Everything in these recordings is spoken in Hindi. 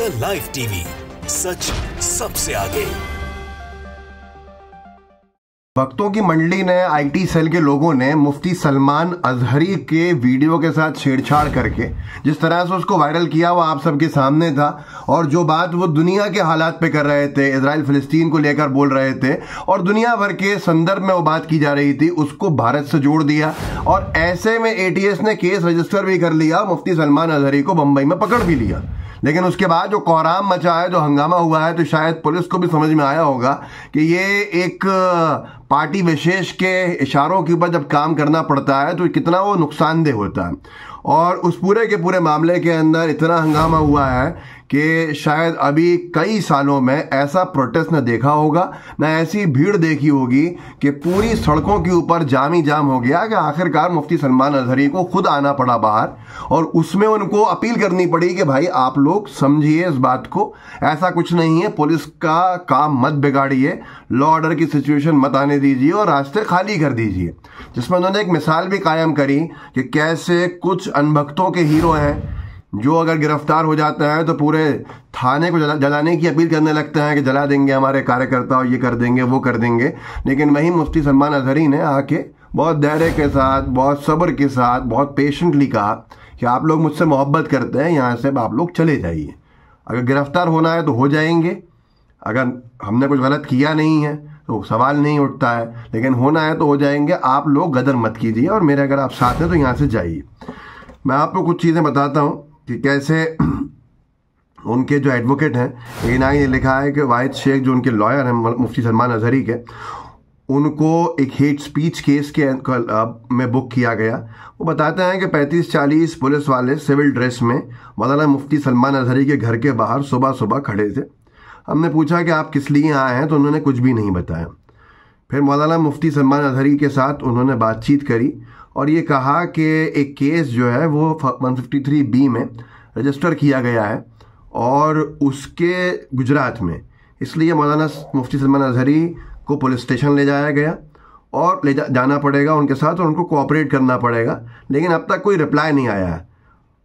द लाइव टीवी सच सबसे आगे भक्तों की मंडली ने आईटी सेल के लोगों ने मुफ्ती सलमान अजहरी के वीडियो के साथ छेड़छाड़ करके जिस तरह से उसको वायरल किया वो आप सबके सामने था और जो बात वो दुनिया के हालात पे कर रहे थे इसराइल फिलिस्तीन को लेकर बोल रहे थे और दुनिया भर के संदर्भ में वो बात की जा रही थी उसको भारत से जोड़ दिया और ऐसे में एटीएस ने केस रजिस्टर भी कर लिया मुफ्ती सलमान अजहरी को बम्बई में पकड़ भी लिया लेकिन उसके बाद जो कोहराम मचा है जो हंगामा हुआ है तो शायद पुलिस को भी समझ में आया होगा कि ये एक पार्टी विशेष के इशारों के ऊपर जब काम करना पड़ता है तो कितना वो नुकसानदेह होता है और उस पूरे के पूरे मामले के अंदर इतना हंगामा हुआ है कि शायद अभी कई सालों में ऐसा प्रोटेस्ट न देखा होगा न ऐसी भीड़ देखी होगी कि पूरी सड़कों के ऊपर जाम ही जाम हो गया कि आखिरकार मुफ्ती सलमान अजहरी को खुद आना पड़ा बाहर और उसमें उनको अपील करनी पड़ी कि भाई आप लोग समझिए इस बात को ऐसा कुछ नहीं है पुलिस का काम मत बिगाड़िए लॉ ऑर्डर की सिचुएशन मत आने दीजिए और रास्ते खाली कर दीजिए जिसमें उन्होंने एक मिसाल भी कायम करी कि कैसे कुछ अनभक्तों के हीरो हैं जो अगर गिरफ्तार हो जाता है तो पूरे थाने को जला, जलाने की अपील करने लगते हैं कि जला देंगे हमारे कार्यकर्ता और ये कर देंगे वो कर देंगे लेकिन वही मुफ्ती सलमान अजहरी ने आके बहुत धैर्य के साथ बहुत सब्र के साथ बहुत पेशेंटली कहा कि आप लोग मुझसे मोहब्बत करते हैं यहाँ से आप लोग चले जाइए अगर गिरफ्तार होना है तो हो जाएंगे अगर हमने कुछ गलत किया नहीं है तो सवाल नहीं उठता है लेकिन होना है तो हो जाएंगे आप लोग गदर मत कीजिए और मेरे अगर आप साथ हैं तो यहाँ से जाइए मैं आपको कुछ चीज़ें बताता हूँ कि कैसे उनके जो एडवोकेट हैं इनाई ने लिखा है कि वाहिद शेख जो उनके लॉयर हैं मुफ्ती सलमान अजहरी के उनको एक हेट स्पीच केस के में बुक किया गया वो बताते हैं कि 35-40 पुलिस वाले सिविल ड्रेस में मौलाना मुफ्ती सलमान अजहरी के घर के बाहर सुबह सुबह खड़े थे हमने पूछा कि आप किस लिए आए हैं तो उन्होंने कुछ भी नहीं बताया फिर मौलाना मुफ्ती सलमान अजहरी के साथ उन्होंने बातचीत करी और ये कहा कि एक केस जो है वो 153 बी में रजिस्टर किया गया है और उसके गुजरात में इसलिए मौलाना मुफ्ती सलमान अजहरी को पुलिस स्टेशन ले जाया गया और ले जा, जाना पड़ेगा उनके साथ और उनको कोऑपरेट करना पड़ेगा लेकिन अब तक कोई रिप्लाई नहीं आया है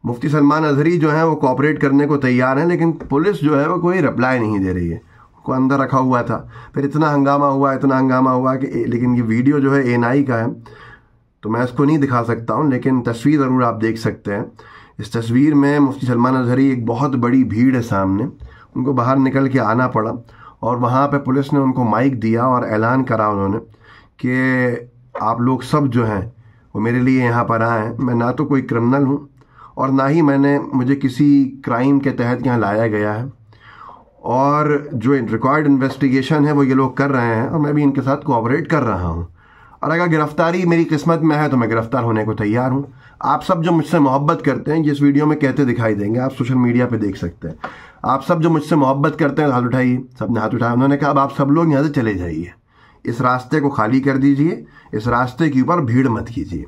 मुफ्ती सलमान अजहरी जो है वो कोऑपरेट करने को तैयार हैं लेकिन पुलिस जो है वो कोई रिप्लाई नहीं दे रही है उनको अंदर रखा हुआ था फिर इतना हंगामा हुआ इतना हंगामा हुआ कि लेकिन ये वीडियो जो है एन का है तो मैं उसको नहीं दिखा सकता हूँ लेकिन तस्वीर ज़रूर आप देख सकते हैं इस तस्वीर में मुफ्ती सलमान अजहरी एक बहुत बड़ी भीड़ है सामने उनको बाहर निकल के आना पड़ा और वहाँ पर पुलिस ने उनको माइक दिया और ऐलान करा उन्होंने कि आप लोग सब जो हैं वो मेरे लिए यहाँ पर आए हैं मैं ना तो कोई क्रिमिनल हूँ और ना ही मैंने मुझे किसी क्राइम के तहत यहाँ लाया गया है और जो रिकॉर्ड इन्वेस्टिगेशन है वो ये लोग कर रहे हैं और मैं भी इनके साथ कोऑपरेट कर रहा हूँ और अगर गिरफ्तारी मेरी किस्मत में है तो मैं गिरफ्तार होने को तैयार हूँ आप सब जो मुझसे मोहब्बत करते हैं जिस वीडियो में कहते दिखाई देंगे आप सोशल मीडिया पर देख सकते हैं आप सब जो मुझसे मोहब्बत करते हैं तो हाथ उठाइए सब ने हाथ उठाया उन्होंने कहा अब आप सब लोग यहाँ से चले जाइए इस रास्ते को खाली कर दीजिए इस रास्ते के ऊपर भीड़ मत कीजिए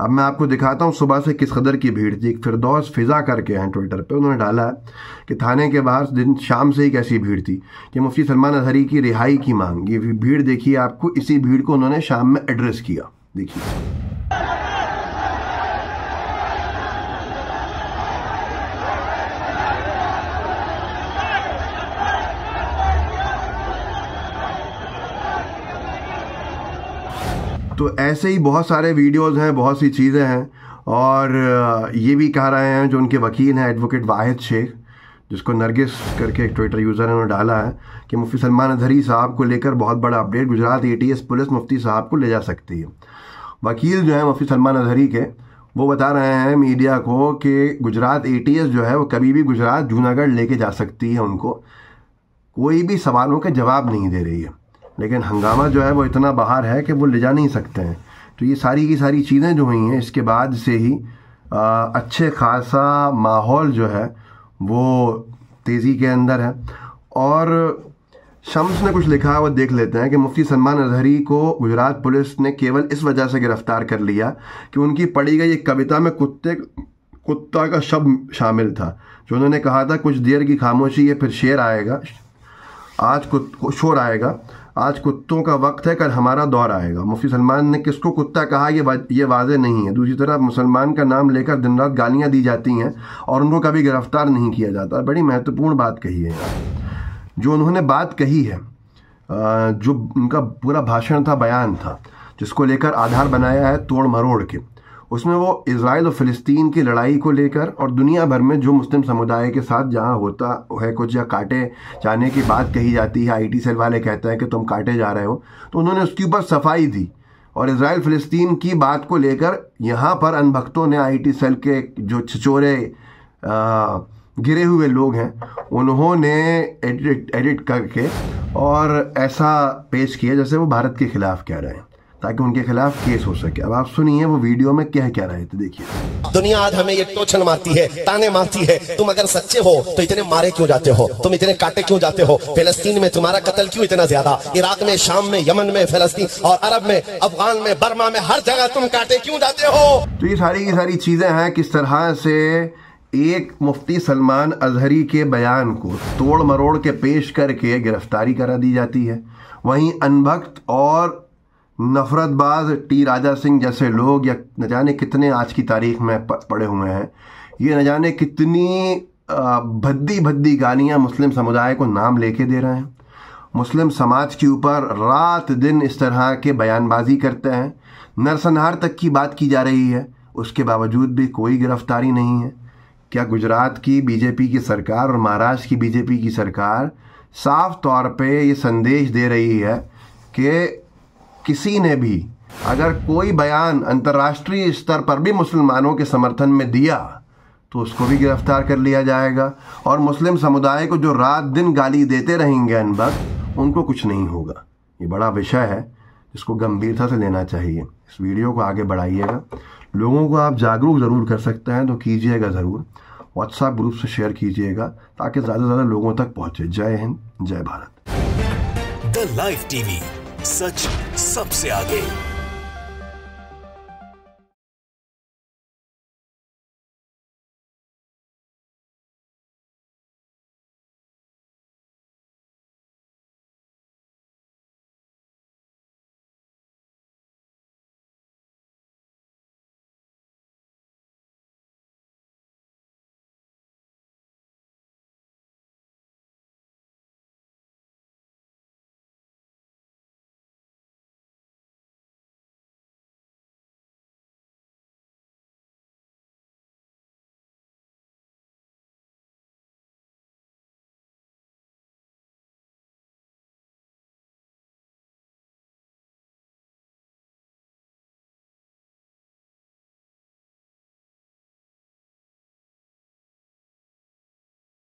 अब मैं आपको दिखाता हूँ सुबह से किस कदर की भीड़ थी एक फिरदौस फिज़ा करके हैं ट्विटर पे उन्होंने डाला है कि थाने के बाहर दिन शाम से ही कैसी भीड़ थी कि मुफ्ती सलमान अजहरी की रिहाई की मांग ये भीड़ देखिए आपको इसी भीड़ को उन्होंने शाम में एड्रेस किया देखिए तो ऐसे ही बहुत सारे वीडियोज़ हैं बहुत सी चीज़ें हैं और ये भी कह रहे हैं जो उनके वकील हैं एडवोकेट वाहिद शेख जिसको नरगिस करके एक ट्विटर यूज़र ने उन्होंने डाला है कि मुफ्ती सलमान अधरी साहब को लेकर बहुत बड़ा अपडेट गुजरात एटीएस पुलिस मुफ्ती साहब को ले जा सकती है वकील जो है मुफ्ती सलमान अधरी के वो बता रहे हैं मीडिया को कि गुजरात एटीएस जो है वो कभी भी गुजरात जूनागढ़ लेके जा सकती है उनको कोई भी सवालों के जवाब नहीं दे रही है लेकिन हंगामा जो है वो इतना बाहर है कि वो ले जा नहीं सकते हैं तो ये सारी की सारी चीज़ें जो हुई हैं इसके बाद से ही आ, अच्छे खासा माहौल जो है वो तेज़ी के अंदर है और शम्स ने कुछ लिखा है वो देख लेते हैं कि मुफ्ती सलमान अजहरी को गुजरात पुलिस ने केवल इस वजह से गिरफ्तार कर लिया कि उनकी पढ़ी गई एक कविता में कुत्ते कुत्ता का शब्द शामिल था जो उन्होंने कहा था कुछ देर की खामोशी ये फिर शेर आएगा आज कुछ शोर आएगा आज कुत्तों का वक्त है कल हमारा दौर आएगा मुफ्ती सलमान ने किसको कुत्ता कहा ये वा, ये वाजे नहीं है दूसरी तरफ मुसलमान का नाम लेकर दिन रात गालियाँ दी जाती हैं और उनको कभी गिरफ्तार नहीं किया जाता बड़ी महत्वपूर्ण बात कही है जो उन्होंने बात कही है जो उनका पूरा भाषण था बयान था जिसको लेकर आधार बनाया है तोड़ मरोड़ के उसमें वो इसराइल और फिलिस्तीन की लड़ाई को लेकर और दुनिया भर में जो मुस्लिम समुदाय के साथ जहाँ होता है कुछ या काटे जाने की बात कही जाती है आईटी सेल वाले कहते हैं कि तुम काटे जा रहे हो तो उन्होंने उसके ऊपर सफाई दी और इसराइल फ़लस्तीन की बात को लेकर यहाँ पर अनभक्तों ने आई सेल के जो छिचोरे गिरे हुए लोग हैं उन्होंने एडिट एडिट करके और ऐसा पेश किया जैसे वो भारत के ख़िलाफ़ कह रहे हैं ताकि उनके खिलाफ केस हो सके अब आप सुनिए वो वीडियो में क्या कह रहे थे देखिए दुनिया आज हमें ये टोचन मारती है ताने मारती है तुम अगर सच्चे हो तो इतने मारे क्यों जाते हो तुम इतने काटे क्यों जाते हो फिलस्तीन में तुम्हारा कत्ल क्यों इतना ज्यादा इराक में शाम में यमन में फिलस्तीन और अरब में अफगान में बर्मा में हर जगह तुम काटे क्यों जाते हो तो ये सारी की सारी चीजें हैं किस तरह से एक मुफ्ती सलमान अजहरी के बयान को तोड़ मरोड़ के पेश करके गिरफ्तारी करा दी जाती है वहीं अनभक्त और नफरतबाज टी राजा सिंह जैसे लोग या न जाने कितने आज की तारीख में पड़े हुए हैं ये न जाने कितनी भद्दी भद्दी गालियां मुस्लिम समुदाय को नाम लेके दे रहे हैं मुस्लिम समाज के ऊपर रात दिन इस तरह के बयानबाजी करते हैं नरसंहार तक की बात की जा रही है उसके बावजूद भी कोई गिरफ्तारी नहीं है क्या गुजरात की बीजेपी की सरकार और महाराष्ट्र की बीजेपी की सरकार साफ तौर पे ये संदेश दे रही है कि किसी ने भी अगर कोई बयान अंतर्राष्ट्रीय स्तर पर भी मुसलमानों के समर्थन में दिया तो उसको भी गिरफ्तार कर लिया जाएगा और मुस्लिम समुदाय को जो रात दिन गाली देते रहेंगे अनबक उनको कुछ नहीं होगा ये बड़ा विषय है जिसको गंभीरता से लेना चाहिए इस वीडियो को आगे बढ़ाइएगा लोगों को आप जागरूक ज़रूर कर सकते हैं तो कीजिएगा ज़रूर व्हाट्सएप ग्रुप से शेयर कीजिएगा ताकि ज़्यादा से ज़्यादा लोगों तक पहुँचे जय हिंद जय भारत द लाइफ टीवी सच सबसे आगे